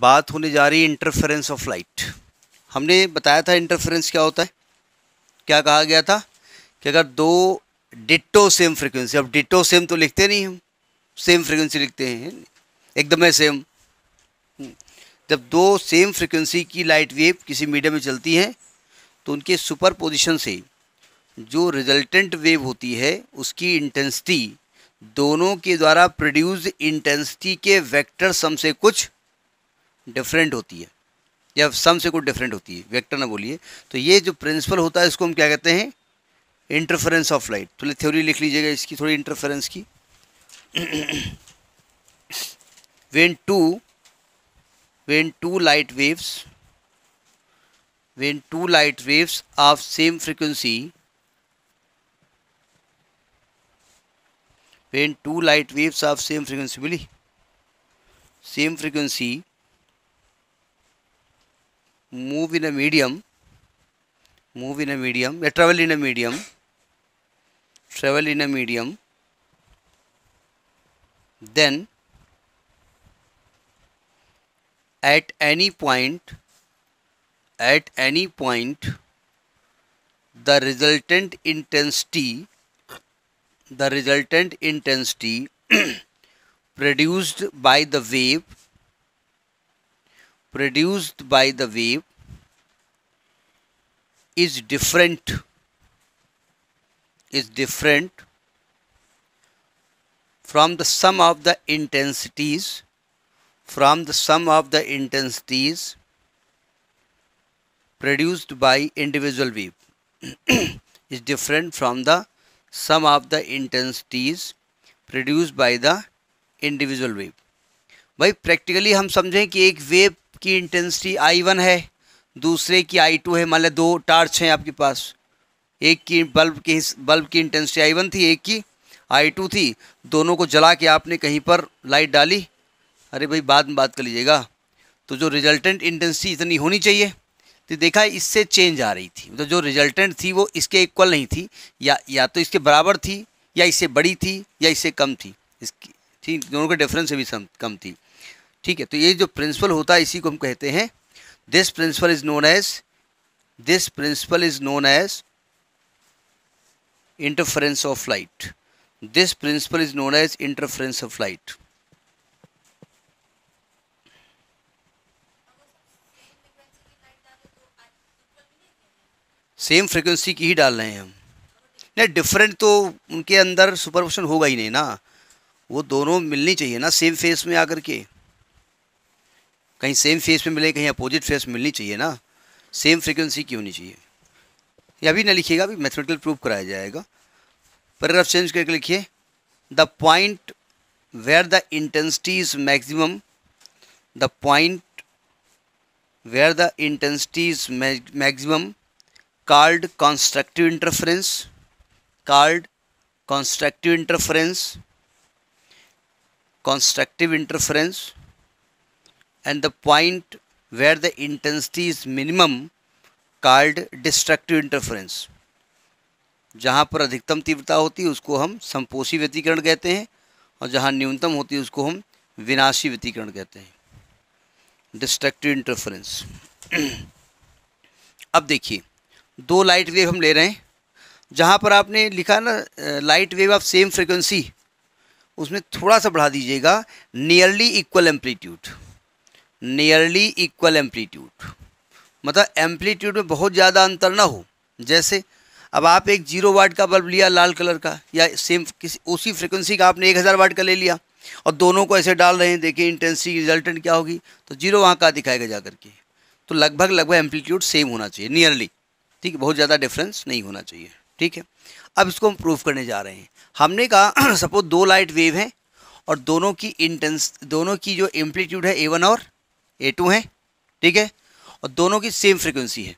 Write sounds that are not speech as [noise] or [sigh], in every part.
बात होने जा रही है इंटरफेरेंस ऑफ लाइट हमने बताया था इंटरफेरेंस क्या होता है क्या कहा गया था कि अगर दो डिटो सेम फ्रिक्वेंसी अब डिटो सेम तो लिखते नहीं हम सेम फ्रिक्वेंसी लिखते हैं एकदम सेम जब दो सेम फ्रिक्वेंसी की लाइट वेव किसी मीडियम में चलती है तो उनके सुपर पोजिशन से जो रिजल्टेंट वेव होती है उसकी इंटेंसिटी दोनों के द्वारा प्रोड्यूस इंटेंसिटी के वेक्टर सम से कुछ डिफरेंट होती है या सम से कुछ डिफरेंट होती है वेक्टर ना बोलिए तो ये जो प्रिंसिपल होता है इसको हम क्या कहते हैं इंटरफेरेंस ऑफ लाइट थोड़ी तो थ्योरी लिख लीजिएगा इसकी थोड़ी इंटरफेरेंस की when two when two light waves when two light waves of same frequency when two light waves of same frequency बोली same frequency move in a medium move in a medium uh, travel in a medium travel in a medium then at any point at any point the resultant intensity the resultant intensity [clears throat] produced by the wave produced by the wave is different is different from the sum of the intensities from the sum of the intensities produced by individual wave is different from the sum of the intensities produced by the individual wave भाई practically हम समझें कि एक wave की intensity I1 है दूसरे की आई to है मान मतलब लें दो टार्च हैं आपके पास एक की बल्ब की बल्ब की इंटेंसिटी आई वन थी एक की आई टू थी दोनों को जला के आपने कहीं पर लाइट डाली अरे भाई बाद में बात कर लीजिएगा तो जो रिजल्टेंट इंटेंसिटी इतनी होनी चाहिए तो देखा इससे चेंज आ रही थी मतलब तो जो रिजल्टेंट थी वो इसके इक्वल नहीं थी या या तो इसके बराबर थी या इससे बड़ी थी या इससे कम थी इसकी ठीक दोनों का डिफरेंस भी कम थी ठीक है तो ये जो प्रिंसिपल होता है इसी को हम कहते हैं this principle is known as this principle is known as interference of light this principle is known as interference of light same frequency की ही डाल रहे हैं हम नहीं डिफरेंट तो उनके अंदर सुपरपोजिशन होगा ही नहीं ना वो दोनों मिलनी चाहिए ना सेम फेस में आकर के कहीं सेम फेस में मिले कहीं अपोजिट फेस में मिलनी चाहिए ना सेम फ्रिक्वेंसी क्यों होनी चाहिए ये अभी ना लिखिएगा अभी मैथमेटिकल प्रूफ कराया जाएगा पैराग्राफ चेंज करके लिखिए the point where the intensity is maximum the point where the intensity is maximum called constructive interference called constructive interference constructive interference and the point where the intensity is minimum called destructive interference जहाँ पर अधिकतम तीव्रता होती है उसको हम संपोषी व्यतीकरण कहते हैं और जहाँ न्यूनतम होती है उसको हम विनाशी व्यतीकरण कहते हैं डिस्ट्रक्टिव इंटरफ्रेंस [clears throat] अब देखिए दो लाइट वेव हम ले रहे हैं जहाँ पर आपने लिखा ना light wave of same frequency उसमें थोड़ा सा बढ़ा दीजिएगा nearly equal amplitude nearly equal amplitude मतलब एम्पलीट्यूड में बहुत ज़्यादा अंतर ना हो जैसे अब आप एक जीरो वाट का बल्ब लिया लाल कलर का या सेम किसी उसी फ्रिक्वेंसी का आपने एक हज़ार वाट का ले लिया और दोनों को ऐसे डाल रहे हैं देखिए इंटेंसिटी रिजल्टेंट क्या होगी तो जीरो वहाँ का दिखाएगा जा करके तो लगभग लगभग एम्पलीट्यूड सेम होना चाहिए नियरली ठीक है बहुत ज़्यादा डिफरेंस नहीं होना चाहिए ठीक है अब इसको हम प्रूफ करने जा रहे हैं हमने कहा सपोज [clears throat] दो लाइट वेव हैं और दोनों की इंटेंस दोनों की जो एम्पलीट्यूड है ए और ए टू हैं ठीक है और दोनों की सेम फ्रिक्वेंसी है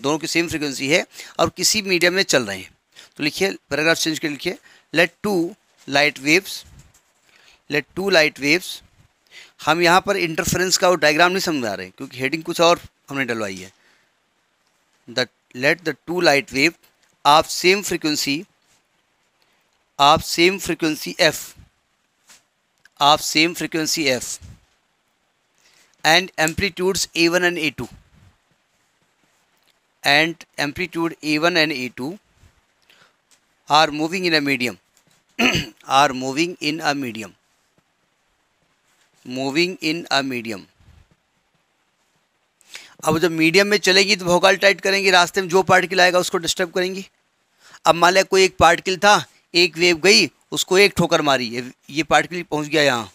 दोनों की सेम फ्रिक्वेंसी है और किसी मीडियम में चल रहे हैं तो लिखिए पैराग्राफ चेंज कर लिखिए let two light waves let two light waves हम यहाँ पर इंटरफेरेंस का वो डायग्राम नहीं समझा रहे क्योंकि हेडिंग कुछ और हमने डलवाई है the let the two light wave of same frequency of same frequency f of same frequency f and amplitudes a1 and a2 and amplitude a1 and a2 are moving in a medium [clears throat] are moving in a medium moving in a medium अब जब medium में चलेगी तो भोकाल tight करेंगी रास्ते में जो पार्टिकल आएगा उसको डिस्टर्ब करेंगी अब मान लिया कोई एक पार्टिकल था एक वेव गई उसको एक ठोकर मारी ये पार्टिकल पहुंच गया यहाँ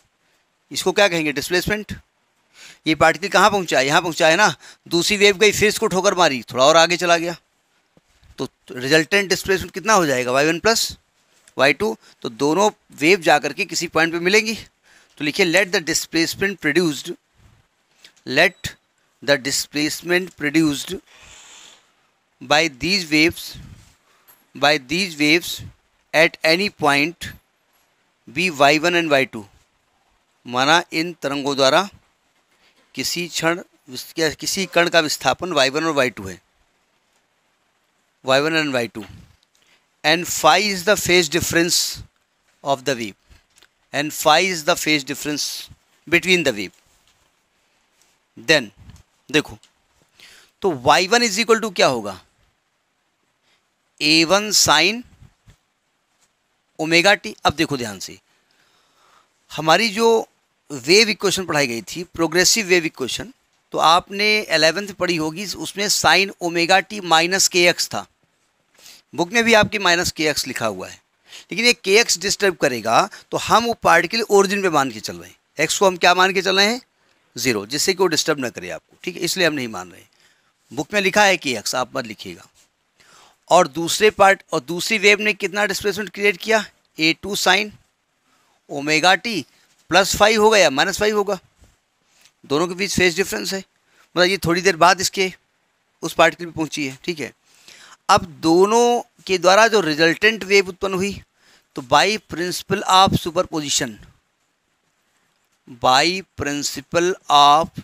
इसको क्या कहेंगे डिस्प्लेसमेंट ये पार्टिकल कहाँ पहुँचा है यहाँ पहुँचा है ना दूसरी वेव गई फिर इसको ठोकर मारी थोड़ा और आगे चला गया तो रिजल्टेंट डिस्प्लेसमेंट कितना हो जाएगा y one plus y two तो दोनों वेव जा करके किसी पॉइंट पे मिलेंगी तो लिखिए let the displacement produced let the displacement produced waves by these waves at any point be y one and y two माना इन तरंगों द्वारा किसी क्षण किसी कण का विस्थापन वाई वन और वाई टू है y one and y two and phi is the phase difference of the wave and phi is the phase difference between the wave then देखो तो y one is equal to क्या होगा ए one sine omega t अब देखो ध्यान से हमारी जो वेव इक्वेशन पढ़ाई गई थी प्रोग्रेसिव वेव इक्वेशन तो आपने एलेवेंथ पढ़ी होगी उसमें sine omega t minus k x था बुक में भी आपके माइनस के एक्स लिखा हुआ है लेकिन ये के एक्स डिस्टर्ब करेगा तो हम वो पार्टिकल ओरिजिन पे मान के चल रहे हैं एक्स को हम क्या मान के चल रहे हैं ज़ीरो जिससे कि वो डिस्टर्ब ना करे आपको ठीक है इसलिए हम नहीं मान रहे बुक में लिखा है के एक्स आप मत लिखिएगा और दूसरे पार्ट और दूसरी वेव ने कितना डिस्प्लेसमेंट क्रिएट किया a two sine omega t plus phi होगा या माइनस फाइव होगा दोनों के बीच फेज डिफरेंस है मतलब ये थोड़ी देर बाद इसके उस पार्टिकल में पहुंची है ठीक है अब दोनों के द्वारा जो रिजल्टेंट वेव उत्पन्न हुई तो by principle of superposition by principle of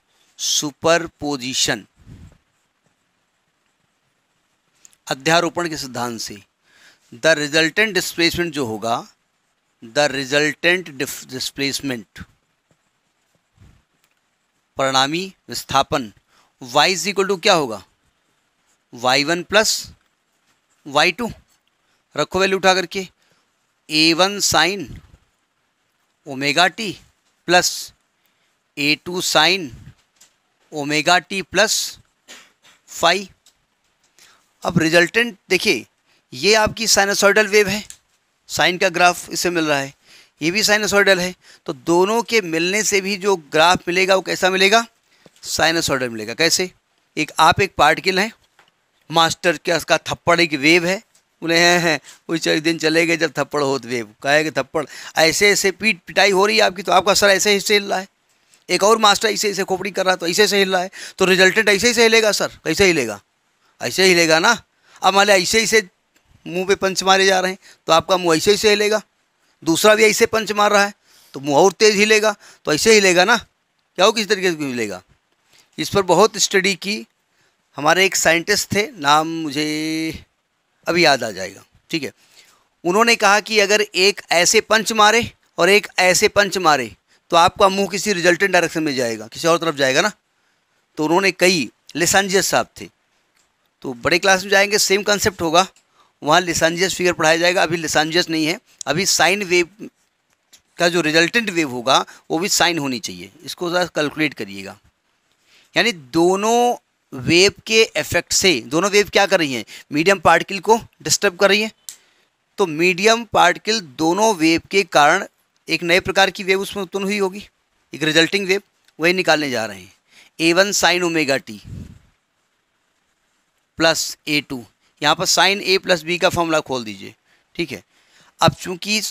superposition अध्यारोपण के सिद्धांत से द रिजल्टेंट डिस्प्लेसमेंट जो होगा द रिजल्टेंट डिस्प्लेसमेंट परिणामी विस्थापन y इज इक्वल टू क्या होगा y1 one plus y two रखो वैल्यू उठा करके a1 one sine omega t plus ए two sine omega t plus phi अब रिजल्टेंट देखिए ये आपकी साइनसोइडल वेव है साइन का ग्राफ इससे मिल रहा है ये भी साइनसोइडल है तो दोनों के मिलने से भी जो ग्राफ मिलेगा वो कैसा मिलेगा साइनसोइडल मिलेगा कैसे एक आप एक पार्टिकल हैं मास्टर क्या उसका थप्पड़ एक वेव है उन्हें हैं हैं कुछ दिन चले गए जब थप्पड़ हो तो वेव कहे कि थप्पड़ ऐसे ऐसे पीट पिटाई हो रही है आपकी तो आपका सर ऐसे हिस्से हिल रहा है एक और मास्टर ऐसे ऐसे खोपड़ी कर रहा है तो ऐसे ऐसे हिल रहा है तो रिजल्टेंट ऐसे ही से हिलेगा सर कैसे हिलेगा ऐसे हिलेगा ना अब मान ऐसे ऐसे मुंह पे पंच मारे जा रहे हैं तो आपका मुंह ऐसे ऐसे हिलेगा दूसरा भी ऐसे पंच मार रहा है तो मुंह और तेज़ हिलेगा तो ऐसे ही हिलेगा ना क्या हो किस तरीके से हिलेगा इस पर बहुत स्टडी की हमारे एक साइंटिस्ट थे नाम मुझे अभी याद आ जाएगा ठीक है उन्होंने कहा कि अगर एक ऐसे पंच मारे और एक ऐसे पंच मारे तो आपका मुंह किसी रिजल्टेंट डायरेक्शन में जाएगा किसी और तरफ जाएगा ना तो उन्होंने कई लेसानजियस साहब थे तो बड़े क्लास में जाएंगे सेम कंसेप्ट होगा वहाँ लिसानजियस फिगर पढ़ाया जाएगा अभी लिसानजियस नहीं है अभी साइन वेव का जो रिजल्टेंट वेव होगा वो भी साइन होनी चाहिए इसको ज़रा कैलकुलेट करिएगा यानी दोनों वेव के इफेक्ट से दोनों वेव क्या कर रही हैं मीडियम पार्टिकल को डिस्टर्ब कर रही हैं तो मीडियम पार्टिकल दोनों वेव के कारण एक नए प्रकार की वेव उसमें उत्पन्न हुई होगी एक रिजल्टिंग वेव वही निकालने जा रहे हैं a one sine omega t plus A two यहाँ पर साइन ए प्लस बी का फॉर्मूला खोल दीजिए ठीक है अब चूंकि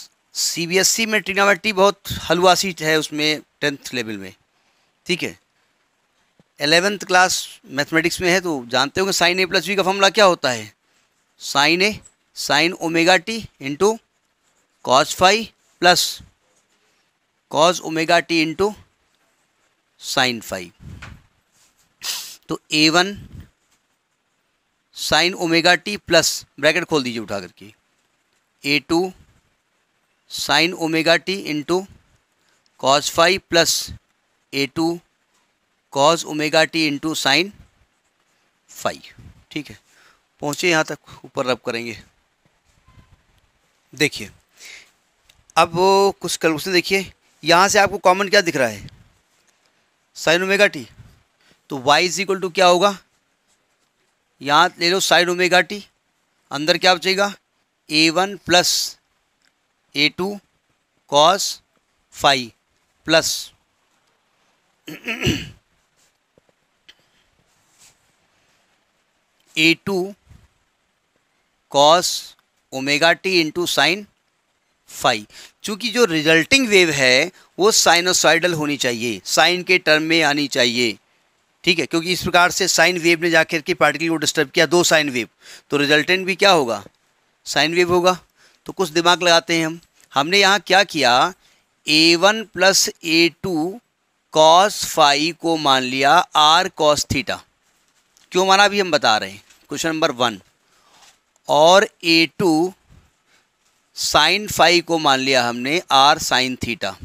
सीबीएसई e में ट्रिग्नोमेट्री बहुत हलवा सीट है उसमें टेंथ लेवल में ठीक है एलेवेंथ क्लास मैथमेटिक्स में है तो जानते हो कि साइन ए प्लस बी का फॉर्मूला क्या होता है sine a sine omega t into cos phi plus cos omega t into sine phi तो a one sine omega t plus bracket खोल दीजिए उठा करके a two sine omega t into cos phi plus A two cos omega t into sine phi ठीक है पहुँचे यहाँ तक ऊपर रब करेंगे देखिए अब कुछ कल उसने देखिए यहाँ से आपको कॉमन क्या दिख रहा है साइन ओमेगा टी तो y इज इक्वल टू क्या होगा यहाँ ले लो साइड ओमेगा टी अंदर क्या बचेगा ए वन प्लस ए टू कॉस फाइव प्लस ए two cos omega t into sine phi चूँकि जो रिजल्टिंग वेव है वो साइनोसाइडल होनी चाहिए साइन के टर्म में आनी चाहिए ठीक है क्योंकि इस प्रकार से साइन वेव ने जाकर के पार्टिकल को डिस्टर्ब किया दो साइन वेव तो रिजल्टेंट भी क्या होगा साइन वेव होगा तो कुछ दिमाग लगाते हैं हम हमने यहाँ क्या किया a one plus A two cos phi को मान लिया आर कॉस थीटा क्यों माना अभी हम बता रहे हैं क्वेश्चन नंबर वन और ए टू साइन फाइव को मान लिया हमने आर साइन थीटा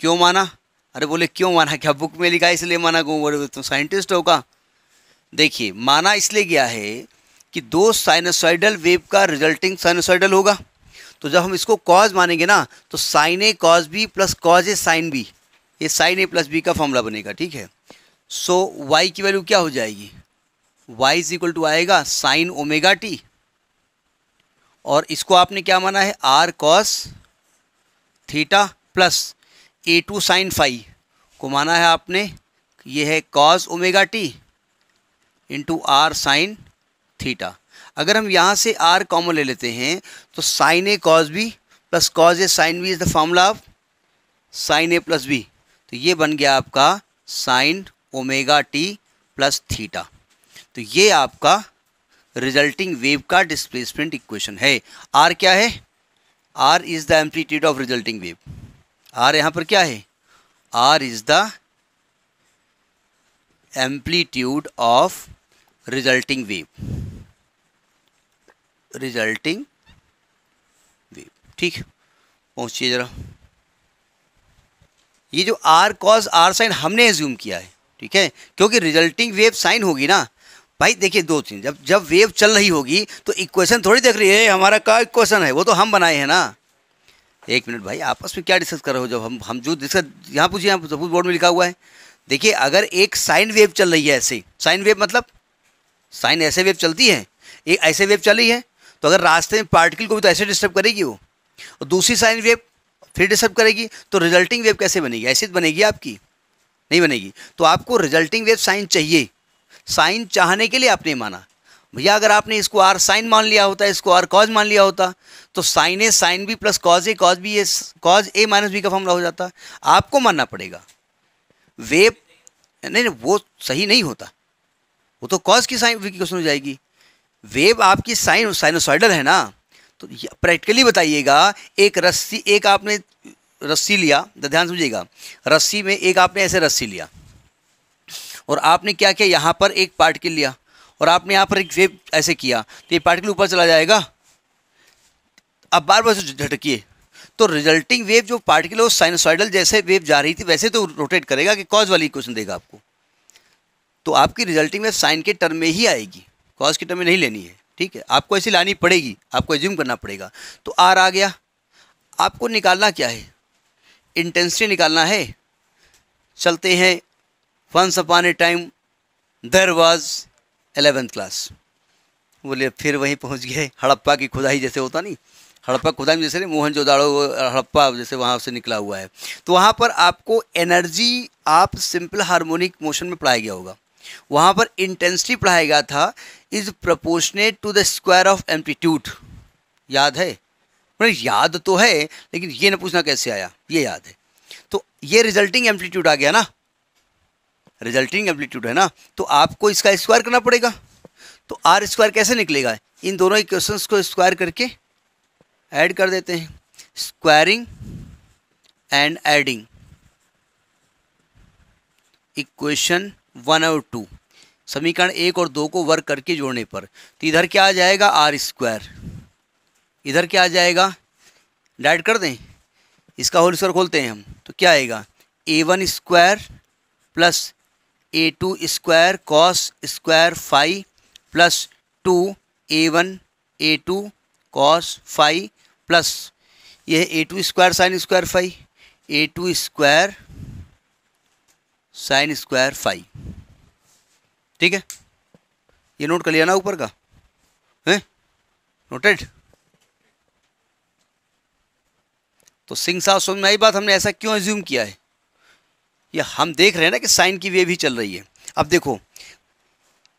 क्यों माना अरे बोले क्यों माना क्या बुक में लिखा इसलिए माना क्यों बोले तो तुम साइंटिस्ट होगा देखिए माना इसलिए गया है कि दो साइनोसॉइडल वेव का रिजल्टिंग साइनोसॉइडल होगा तो जब हम इसको कॉज मानेंगे ना तो sine a cos b plus cos a sine b ये साइन ए प्लस बी का फॉर्मूला बनेगा ठीक है सो so, वाई की वैल्यू क्या हो जाएगी वाई इज इक्वल टू आएगा साइन ओमेगा टी और इसको आपने क्या माना है आर कॉस थीटा प्लस ए टू साइन फाई को माना है आपने ये है cos omega t into R sine theta अगर हम यहाँ से आर कॉमन ले लेते हैं तो sine a cos b plus cos a sine b is the formula of sine a plus b तो ये बन गया आपका sine omega t plus theta तो ये आपका रिजल्टिंग वेव का डिस्प्लेसमेंट इक्वेशन है आर क्या है R is the amplitude of resulting wave R यहां पर क्या है R is the amplitude of resulting wave resulting wave ठीक पहुंचिए ज़रा ये जो आर कॉज आर साइन हमने एज्यूम किया है ठीक है क्योंकि रिजल्टिंग वेव साइन होगी ना भाई देखिए दो तीन जब जब वेव चल रही होगी तो इक्वेशन थोड़ी देख रही है हमारा का इक्वेशन है वो तो हम बनाए हैं ना एक मिनट भाई आपस में क्या डिस्कस कर रहे हो जब हम हम जो डिस्कस यहाँ पूछिए यहाँ सपोज बोर्ड में लिखा हुआ है देखिए अगर एक साइन वेव चल रही है ऐसे साइन वेव मतलब साइन ऐसे वेव चलती है एक ऐसे वेव रही है तो अगर रास्ते में पार्टिकल को भी तो ऐसे डिस्टर्ब करेगी वो और दूसरी साइन वेव फिर डिस्टर्ब करेगी तो रिजल्टिंग वेव कैसे बनेगी ऐसे तो बनेगी आपकी नहीं बनेगी तो आपको रिजल्टिंग वेव साइन चाहिए साइन चाहने के लिए आपने माना भैया अगर आपने इसको आर साइन मान लिया होता इसको आर कॉज मान लिया होता तो sine a sine b plus cos a cos b a cos a minus b का फॉर्मूला हो जाता है आपको मानना पड़ेगा वेव नहीं नहीं वो सही नहीं होता वो तो कॉज की साइन की क्वेश्चन हो जाएगी वेव आपकी साइन साइनोसाइडल है ना तो प्रैक्टिकली बताइएगा एक रस्सी एक आपने रस्सी लिया तो ध्यान समझिएगा रस्सी में एक आपने ऐसे रस्सी लिया और आपने क्या किया यहाँ पर एक पार्टिकल लिया और आपने यहाँ पर एक वेव ऐसे किया तो ये पार्टिकल ऊपर चला जाएगा अब बार बार उसे झटकिए तो रिजल्टिंग वेव जो वो साइनसॉइडल जैसे वेव जा रही थी वैसे तो रोटेट करेगा कि कॉज वाली इक्वेशन देगा आपको तो आपकी रिजल्टिंग वेव साइन के टर्म में ही आएगी कॉज के टर्म में नहीं लेनी है ठीक है आपको ऐसी लानी पड़ेगी आपको एज्यूम करना पड़ेगा तो आर आ गया आपको निकालना क्या है इंटेंसिटी निकालना है चलते हैं once upon a time there was eleventh class बोले फिर वहीं पहुंच गए हड़प्पा की खुदाई जैसे होता नहीं हड़प्पा में जैसे नहीं मोहन जोदाड़ो हड़प्पा जैसे वहाँ से निकला हुआ है तो वहाँ पर आपको एनर्जी आप सिंपल हार्मोनिक मोशन में पढ़ाया गया होगा वहाँ पर इंटेंसिटी पढ़ाया गया था is proportionate to the square of amplitude याद है मतलब याद तो है लेकिन ये ना पूछना कैसे आया ये याद है तो ये रिजल्टिंग एम्पलीट्यूड आ गया ना रिजल्टिंग एम्पलीट्यूड है ना तो आपको इसका स्क्वायर करना पड़ेगा तो आर स्क्वायर कैसे निकलेगा इन दोनों इक्वेशंस को स्क्वायर करके ऐड कर देते हैं squaring and adding equation one और टू समीकरण एक और दो को वर्क करके जोड़ने पर तो इधर क्या आ जाएगा आर स्क्वायर इधर क्या आ जाएगा डाइड कर दें इसका होल स्क्वायर खोलते हैं हम तो क्या आएगा a one square plus A two square cos square phi plus two a one A two cos phi plus ये a two square sine square phi a two square sine square phi ठीक है ये note कर लिया ना ऊपर का है नोटेड तो सिंह साहब समझ में आई बात हमने ऐसा क्यों एज्यूम किया है या हम देख रहे हैं ना कि साइन की वेव ही चल रही है अब देखो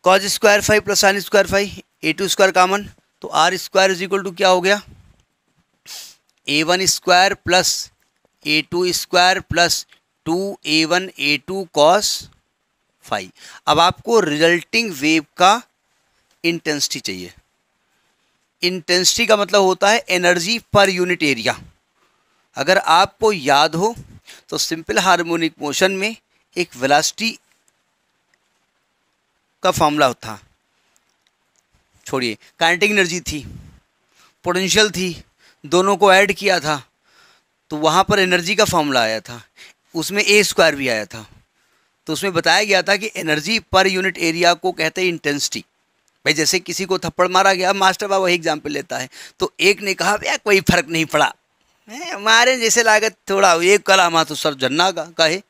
cos square phi plus sine square phi a two square common तो R square is equal to क्या हो गया a one square plus A two square plus two a one A two cos phi अब आपको resulting wave का intensity चाहिए intensity का मतलब होता है एनर्जी पर यूनिट एरिया अगर आपको याद हो तो सिंपल हार्मोनिक मोशन में एक वेलासिटी का फॉर्मूला था छोड़िए काइनेटिक एनर्जी थी पोटेंशियल थी दोनों को ऐड किया था तो वहाँ पर एनर्जी का फॉर्मूला आया था उसमें ए स्क्वायर भी आया था तो उसमें बताया गया था कि एनर्जी पर यूनिट एरिया को कहते हैं इंटेंसिटी भाई जैसे किसी को थप्पड़ मारा गया मास्टर बाबा वही एग्जाम्पल लेता है तो एक ने कहा भैया कोई फ़र्क नहीं पड़ा हमारे जैसे लागत थोड़ा एक कलामा तो सर जन्ना का कहे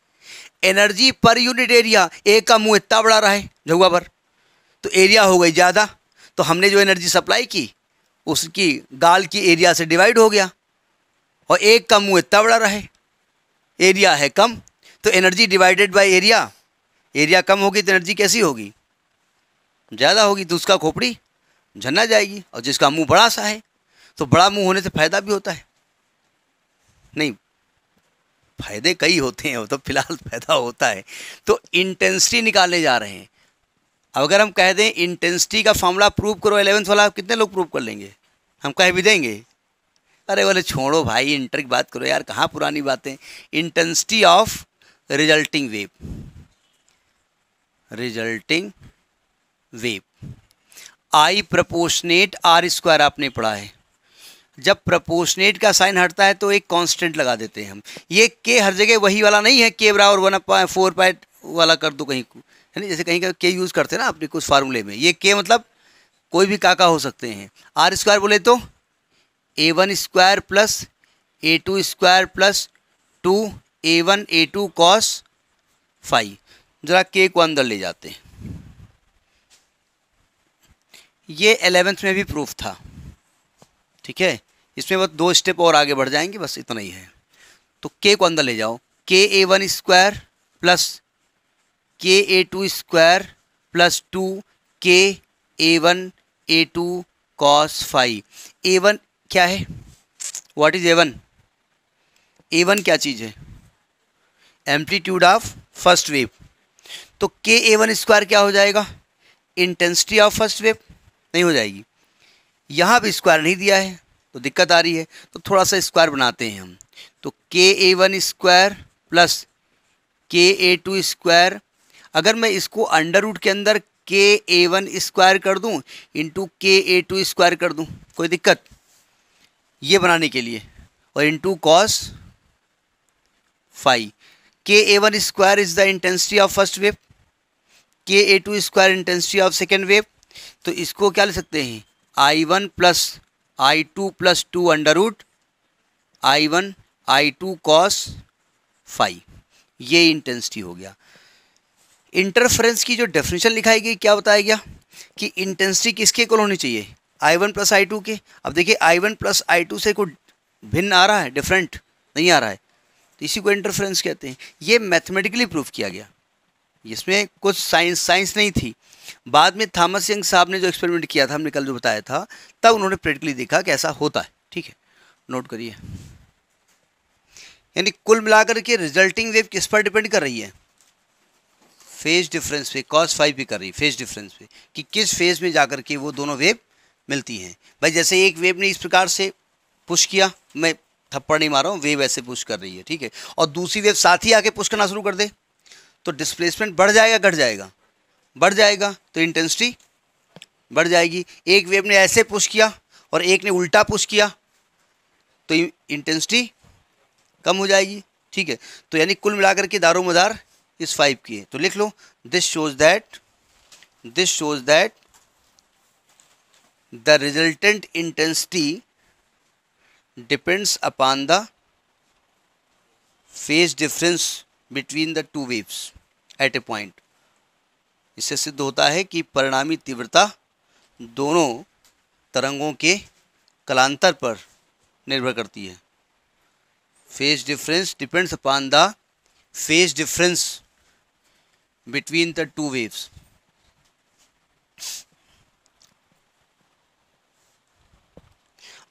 एनर्जी पर यूनिट एरिया एक का मुँह इतना बड़ा रहा है जगह पर तो एरिया हो गई ज़्यादा तो हमने जो एनर्जी सप्लाई की उसकी गाल की एरिया से डिवाइड हो गया और एक का मुँह इतना बड़ा रहे एरिया है कम तो energy divided by area area कम होगी तो एनर्जी कैसी होगी ज़्यादा होगी तो उसका खोपड़ी झन्ना जाएगी और जिसका मुंह बड़ा सा है तो बड़ा मुंह होने से फ़ायदा भी होता है नहीं फ़ायदे कई होते हैं वो तो फिलहाल फ़ायदा होता है तो इंटेंसिटी निकालने जा रहे हैं अब अगर हम कह दें इंटेंसिटी का फॉर्मूला प्रूव करो एलेवंथ वाला कितने लोग प्रूव कर लेंगे हम कह भी देंगे अरे बोले छोड़ो भाई इंटर की बात करो यार कहाँ पुरानी बातें intensity of resulting wave resulting wave I proportionate R square आपने पढ़ा है जब प्रपोशनेट का साइन हटता है तो एक कांस्टेंट लगा देते हैं हम ये के हर जगह वही वाला नहीं है के बराबर वन पाए फोर पॉइंट वाला कर दो कहीं है ना जैसे कहीं का के यूज़ करते हैं ना अपने कुछ फार्मूले में ये के मतलब कोई भी काका हो सकते हैं आर स्क्वायर बोले तो a one square plus A two square plus two a one A two cos phi ज़रा के को अंदर ले जाते हैं ये एलेवेंथ में भी प्रूफ था ठीक है इसमें बस दो स्टेप और आगे बढ़ जाएंगे बस इतना ही है तो के को अंदर ले जाओ के ए one square plus k A two square plus two k A one A two cos phi a one क्या है what is a one a one क्या चीज़ है एम्पलीट्यूड ऑफ फर्स्ट वेव तो के ए वन स्क्वायर क्या हो जाएगा इंटेंसिटी ऑफ फर्स्ट वेव नहीं हो जाएगी यहाँ भी स्क्वायर नहीं दिया है तो दिक्कत आ रही है तो थोड़ा सा स्क्वायर बनाते हैं हम तो के ए वन स्क्वायर प्लस के ए टू स्क्वायर अगर मैं इसको अंडर रूट के अंदर के ए वन स्क्वायर कर दूँ इंटू के ए टू स्क्वायर कर दूँ कोई दिक्कत ये बनाने के लिए और into cos phi k A one square is the intensity of first wave k A two square intensity of second wave तो इसको क्या ले सकते हैं I one plus I two plus two under root I one I two cos phi ये intensity हो गया interference की जो डेफिनेशन लिखाई गई क्या बताया गया कि इंटेंसिटी किसके इक्वल होनी चाहिए I one plus I two के अब देखिए I one plus I two से कोई भिन्न आ रहा है डिफरेंट नहीं आ रहा है तो इसी को इंटरफ्रेंस कहते हैं ये मैथमेटिकली प्रूफ किया गया इसमें कुछ साइंस साइंस नहीं थी बाद में थॉमस यंग साहब ने जो एक्सपेरिमेंट किया था हमने कल जो बताया था तब उन्होंने प्रैक्टिकली देखा कि ऐसा होता है ठीक है नोट करिए यानी कुल मिलाकर के रिजल्टिंग वेव किस पर डिपेंड कर रही है फेज डिफरेंस पे कॉस फाइव भी कर रही है फेज डिफरेंस पे कि किस फेज में जाकर के वो दोनों वेव मिलती हैं भाई जैसे एक वेव ने इस प्रकार से पुश किया मैं थप्पड़ नहीं मार रहा हूँ वेव ऐसे पुश कर रही है ठीक है और दूसरी वेव साथ ही आके पुश करना शुरू कर दे तो डिस्प्लेसमेंट बढ़ जाएगा घट जाएगा बढ़ जाएगा तो इंटेंसिटी बढ़ जाएगी एक वेव ने ऐसे पुश किया और एक ने उल्टा पुश किया तो इंटेंसिटी कम हो जाएगी ठीक है तो यानी कुल मिलाकर के दारो मदार इस फाइव की है तो लिख लो this shows that this shows that the resultant intensity depends upon the phase difference between the two waves at a point इससे सिद्ध होता है कि परिणामी तीव्रता दोनों तरंगों के कलांतर पर निर्भर करती है phase difference depends upon the phase difference between the two waves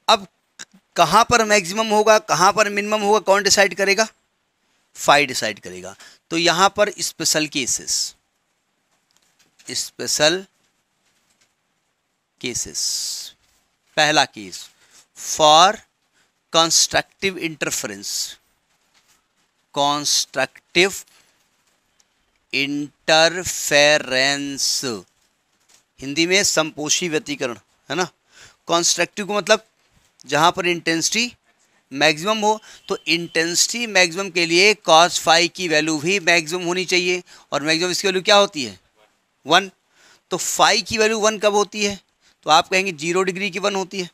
अब कहां पर मैक्सिमम होगा कहां पर मिनिमम होगा कौन डिसाइड करेगा फाइव डिसाइड करेगा तो यहां पर स्पेशल केसेस स्पेशल केसेस पहला case for constructive interference constructive interference Hindi में संपोषी व्यतीकरण है ना कॉन्स्ट्रक्टिव को मतलब जहाँ पर इंटेंसिटी मैक्सिमम हो तो इंटेंसिटी मैक्सिमम के लिए कॉस फाइव की वैल्यू भी मैक्सिमम होनी चाहिए और मैक्सिमम इसकी वैल्यू क्या होती है वन तो फाइव की वैल्यू वन कब होती है तो आप कहेंगे जीरो डिग्री की वन होती है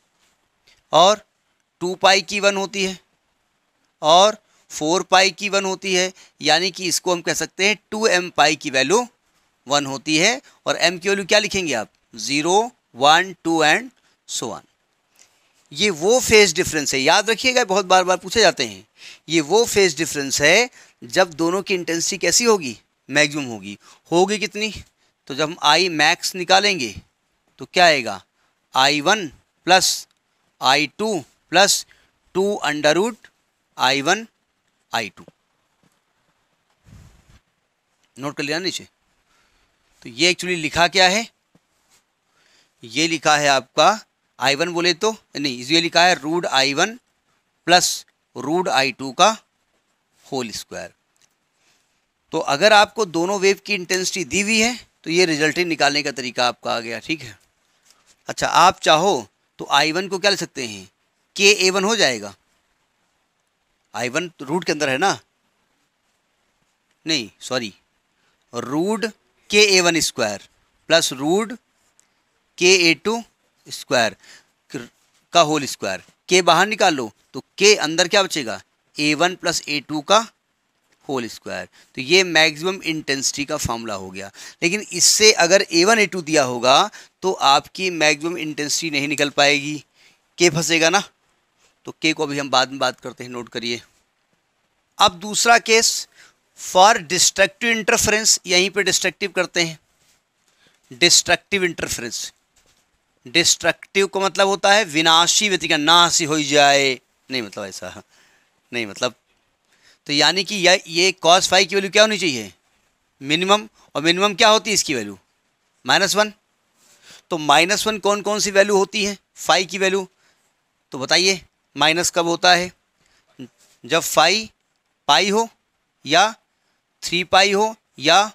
और टू पाई की वन होती है और फोर पाई की वन होती है यानी कि इसको हम कह सकते हैं टू एम पाई की वैल्यू वन होती है और एम की वैल्यू क्या लिखेंगे आप zero one two and so on ये वो फेज डिफरेंस है याद रखिएगा बहुत बार बार पूछे जाते हैं ये वो फेज डिफरेंस है जब दोनों की इंटेंसिटी कैसी होगी मैक्सिमम होगी होगी कितनी तो जब हम आई मैक्स निकालेंगे तो क्या आएगा I one plus I two plus two under root I one I two note कर लिया नीचे तो ये एक्चुअली लिखा क्या है ये लिखा है आपका आई वन बोले तो नहीं ये लिखा है root I one plus root I two का होल स्क्वायर तो अगर आपको दोनों वेव की इंटेंसिटी दी हुई है तो ये रिजल्ट निकालने का तरीका आपका आ गया ठीक है अच्छा आप चाहो तो आई वन को क्या ले सकते हैं के ए वन हो जाएगा आई वन तो रूट के अंदर है ना नहीं सॉरी रूड के ए वन स्क्वायर प्लस रूड के ए टू स्क्वायर का होल स्क्वायर के बाहर निकाल लो तो के अंदर क्या बचेगा ए वन प्लस ए टू का होल स्क्वायर तो ये मैक्सिमम इंटेंसिटी का फॉर्मूला हो गया लेकिन इससे अगर ए वन ए टू दिया होगा तो आपकी मैक्सिमम इंटेंसिटी नहीं निकल पाएगी के फंसेगा ना तो के को अभी हम बाद में बात करते हैं नोट करिए अब दूसरा केस फॉर डिस्ट्रक्टिव इंटरफेरेंस यहीं पे डिस्ट्रक्टिव करते हैं डिस्ट्रक्टिव इंटरफेरेंस डिस्ट्रक्टिव का मतलब होता है विनाशी व्यक्ति का नाशी हो जाए नहीं मतलब ऐसा हाँ। नहीं मतलब तो यानी कि या, ये कॉस फाइव की वैल्यू क्या होनी चाहिए मिनिमम और मिनिमम क्या होती है इसकी वैल्यू माइनस वन तो माइनस वन कौन कौन सी वैल्यू होती है फाइव की वैल्यू तो बताइए माइनस कब होता है जब फाई पाई हो या थ्री पाई हो या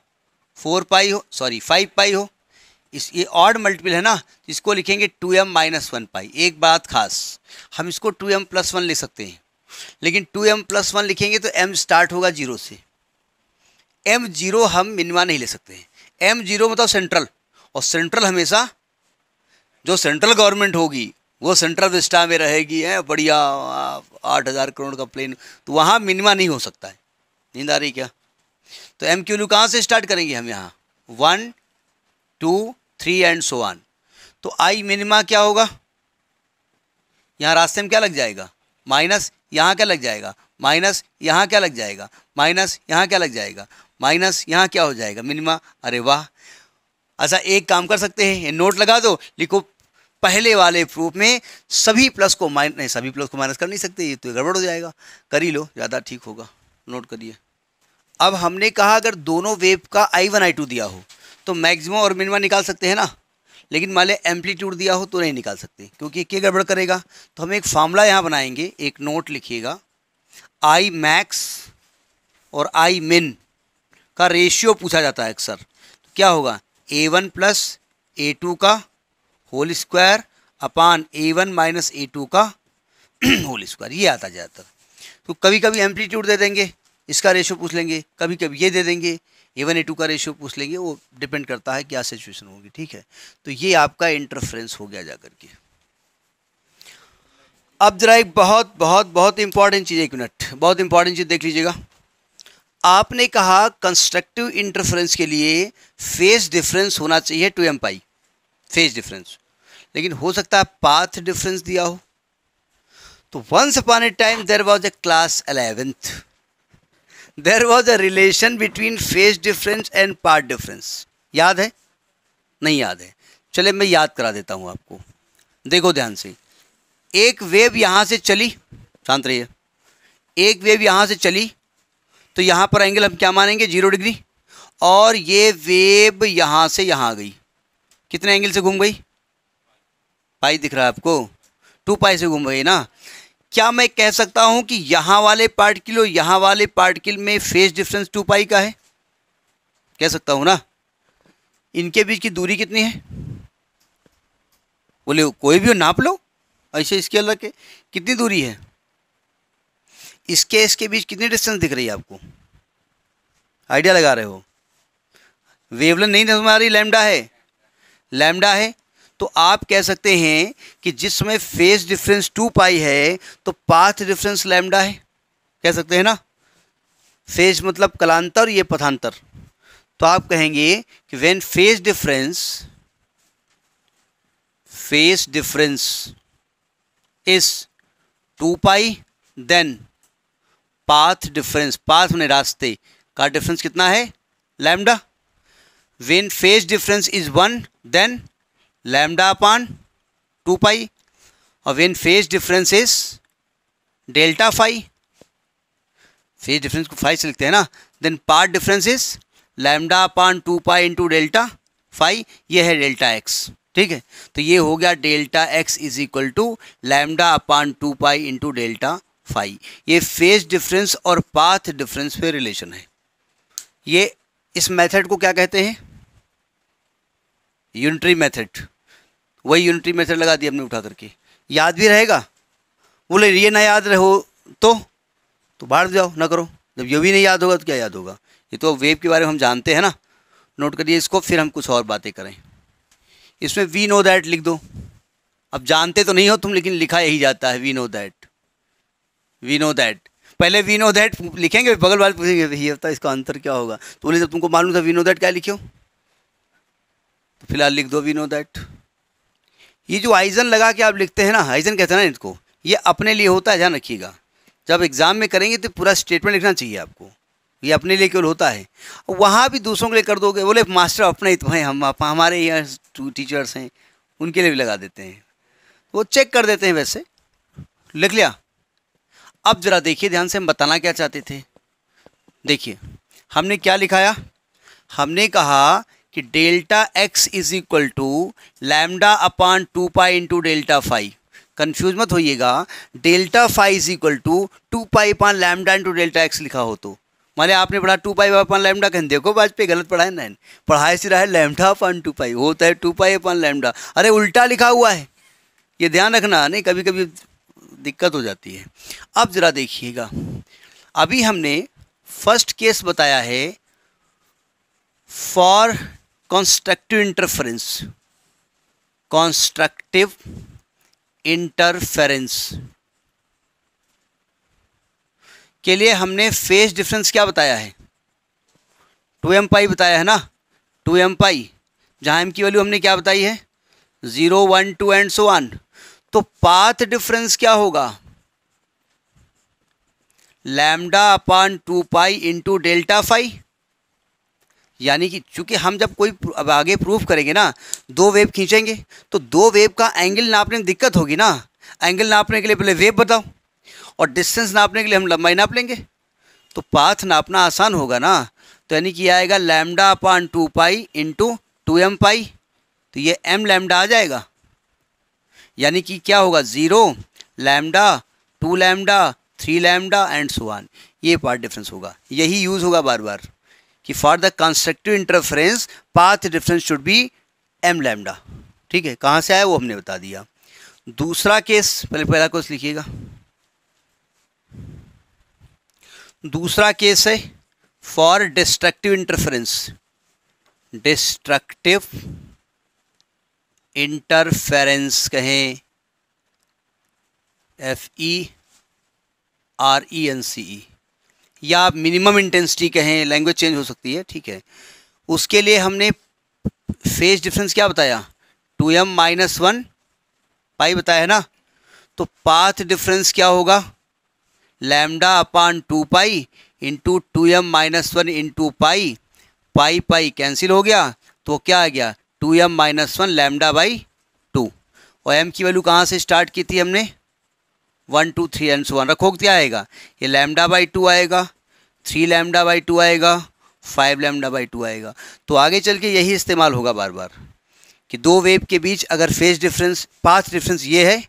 फोर पाई हो सॉरी फाइव पाई हो इस ये ऑड मल्टीपल है ना इसको लिखेंगे two m minus one pi एक बात खास हम इसको टू एम प्लस वन लिख सकते हैं लेकिन टू एम प्लस वन लिखेंगे तो एम स्टार्ट होगा जीरो से एम जीरो हम मिनिमा नहीं ले सकते हैं एम जीरो मतलब सेंट्रल और सेंट्रल हमेशा जो सेंट्रल गवर्नमेंट होगी वो सेंट्रल विस्टा में रहेगी है बढ़िया आठ हज़ार करोड़ का प्लेन तो वहाँ मिनिमा नहीं हो सकता है नींद आ रही क्या तो एम क्यू कहाँ से स्टार्ट करेंगे हम यहाँ one two three and so on तो आई मिनिमा क्या होगा यहाँ रास्ते में क्या लग जाएगा माइनस यहाँ क्या लग जाएगा माइनस यहाँ क्या लग जाएगा माइनस यहाँ क्या लग जाएगा माइनस यहाँ क्या हो जाएगा मिनिमा अरे वाह अच्छा एक काम कर सकते हैं नोट लगा दो लिखो पहले वाले प्रूफ में सभी प्लस को माइनस नहीं सभी प्लस को माइनस कर नहीं सकते ये तो गड़बड़ हो जाएगा कर ही लो ज़्यादा ठीक होगा नोट करिए अब हमने कहा अगर दोनों वेव का आई वन आई टू दिया हो तो मैक्सिमम और मिनिमम निकाल सकते हैं ना लेकिन मान लें एम्पलीट्यूड दिया हो तो नहीं निकाल सकते क्योंकि क्या गड़बड़ करेगा तो हम एक फार्मूला यहाँ बनाएंगे एक नोट लिखिएगा आई मैक्स और आई मिन का रेशियो पूछा जाता है अक्सर तो क्या होगा ए वन प्लस ए टू का whole square upon A one minus A two का होल [clears throat] स्क्वायर ये आता ज़्यादातर तो कभी कभी एम्पलीट्यूड दे देंगे इसका रेशियो पूछ लेंगे कभी कभी ये दे देंगे ए वन ए टू का रेशियो पूछ लेंगे वो डिपेंड करता है क्या सिचुएशन होगी ठीक है तो ये आपका इंटरफ्रेंस हो गया जा करके अब जरा एक बहुत बहुत बहुत इंपॉर्टेंट चीज़ एक मिनट बहुत इंपॉर्टेंट चीज़ देख लीजिएगा आपने कहा कंस्ट्रक्टिव इंटरफ्रेंस के लिए फेस डिफरेंस होना चाहिए two m pi phase difference लेकिन हो सकता है पाथ डिफरेंस दिया हो तो once upon a time there was a class eleventh there was a relation between phase difference and path difference याद है नहीं याद है चले मैं याद करा देता हूं आपको देखो ध्यान से एक वेव यहां से चली शांत रहिए एक वेव यहां से चली तो यहां पर एंगल हम क्या मानेंगे जीरो डिग्री और ये वेव यहां से यहां गई कितने एंगल से घूम गई पाई दिख रहा है आपको टू पाई से घूम गई ना क्या मैं कह सकता हूं कि यहाँ वाले पार्टिकल और यहाँ वाले पार्टिकल में फेस डिफरेंस टू पाई का है कह सकता हूं ना इनके बीच की दूरी कितनी है बोले कोई भी हो नाप लो ऐसे इसके अलग के कितनी दूरी है इसके इसके बीच कितनी डिस्टेंस दिख रही है आपको आइडिया लगा रहे हो वेवलन नहीं समझ आ रही लैमडा है लैमडा है तो आप कह सकते हैं कि जिसमें फेस डिफरेंस टू पाई है तो पाथ डिफरेंस लैमडा है कह सकते हैं ना फेज मतलब कलांतर ये पथांतर तो आप कहेंगे कि when phase difference phase difference is two pi then path difference path मैंने रास्ते का डिफरेंस कितना है lambda when phase difference is one then lambda upon two pi और when phase difference is delta phi phase difference को phi से लिखते हैं ना then path difference is lambda upon two pi into delta phi ये है delta x ठीक है तो ये हो गया delta x is equal to lambda upon two pi into delta phi ये फेज डिफरेंस और पाथ डिफरेंस पे रिलेशन है ये इस मेथड को क्या कहते हैं यूनिटरी मेथड वही यूनिटी मेथड लगा दी हमने उठा करके याद भी रहेगा बोले ये ना याद रहो तो तो बाहर जाओ ना करो जब ये भी नहीं याद होगा तो क्या याद होगा ये तो वेब के बारे में हम जानते हैं ना नोट करिए इसको फिर हम कुछ और बातें करें इसमें वी नो दैट लिख दो अब जानते तो नहीं हो तुम लेकिन लिखा यही जाता है we know that we know that पहले वी नो दैट लिखेंगे बगल वाले पूछेंगे भैया होता इसका अंतर क्या होगा तो बोले जब तुमको मालूम था वी नो दैट क्या लिखो तो फिलहाल लिख दो वी नो दैट ये जो आइजन लगा के आप लिखते हैं ना आइजन कहते हैं ना इनको ये अपने लिए होता है ध्यान रखिएगा जब एग्ज़ाम में करेंगे तो पूरा स्टेटमेंट लिखना चाहिए आपको ये अपने लिए केवल होता है वहाँ भी दूसरों के लिए कर दोगे बोले मास्टर अपने ही तो हैं हम हमारे यहाँ टीचर्स हैं उनके लिए भी लगा देते हैं वो चेक कर देते हैं वैसे लिख लिया अब ज़रा देखिए ध्यान से हम बताना क्या चाहते थे देखिए हमने क्या लिखाया हमने कहा कि delta x is equal to lambda upon two pi into delta phi confuse मत होइएगा delta phi is equal to two pi upon lambda into delta x लिखा हो तो माने आपने पढ़ा टू पाई अपान लैमडा कहीं देखो वाजपेयी गलत पढ़ा है नैन पढ़ाए से रहा है लैमडा अपान टू पाई होता तो है टू पाई अपान लैमडा अरे उल्टा लिखा हुआ है ये ध्यान रखना नहीं कभी कभी दिक्कत हो जाती है अब ज़रा देखिएगा अभी हमने फर्स्ट केस बताया है for constructive interference constructive interference के लिए हमने फेज डिफरेंस क्या बताया है टू एम पाई बताया है ना टू एम पाई जहां एम की वैल्यू हमने क्या बताई है zero one two and so on तो पाथ डिफरेंस क्या होगा lambda upon two pi into delta phi यानी कि चूंकि हम जब कोई अब आगे प्रूफ करेंगे ना दो वेब खींचेंगे तो दो वेब का एंगल नापने में दिक्कत होगी ना एंगल नापने के लिए पहले वेब बताओ और डिस्टेंस नापने के लिए हम लंबाई नाप लेंगे तो पाथ नापना आसान होगा ना तो यानी कि आएगा lambda upon two pi into two m pi तो ये एम लैमडा आ जाएगा यानी कि क्या होगा zero lambda two lambda three lambda and so on path difference होगा यही यूज़ होगा बार बार कि for the constructive interference path difference should be m lambda ठीक है कहाँ से आया वो हमने बता दिया दूसरा केस पहले पहला कोस लिखिएगा दूसरा केस है for destructive interference destructive interference कहें F E R E N C E या मिनिमम इंटेंसिटी कहें लैंग्वेज चेंज हो सकती है ठीक है उसके लिए हमने फेज डिफरेंस क्या बताया two m minus one pi बताया है ना तो पाथ डिफरेंस क्या होगा lambda upon two pi into two m minus one into pi pi pi cancel हो गया तो क्या आ गया two m minus one lambda by two और एम की वैल्यू कहाँ से स्टार्ट की थी हमने one two three and so on रखोग क्या आएगा ये लैमडा बाई टू आएगा थ्री लैमडा बाई टू आएगा फाइव लैमडा बाई टू आएगा तो आगे चल के यही इस्तेमाल होगा बार बार कि दो वेव के बीच अगर फेज डिफरेंस पाँच डिफरेंस ये है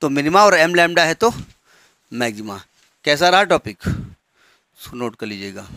तो मिनिमा और एम लैमडा है तो मैगजिमा कैसा रहा टॉपिक नोट कर लीजिएगा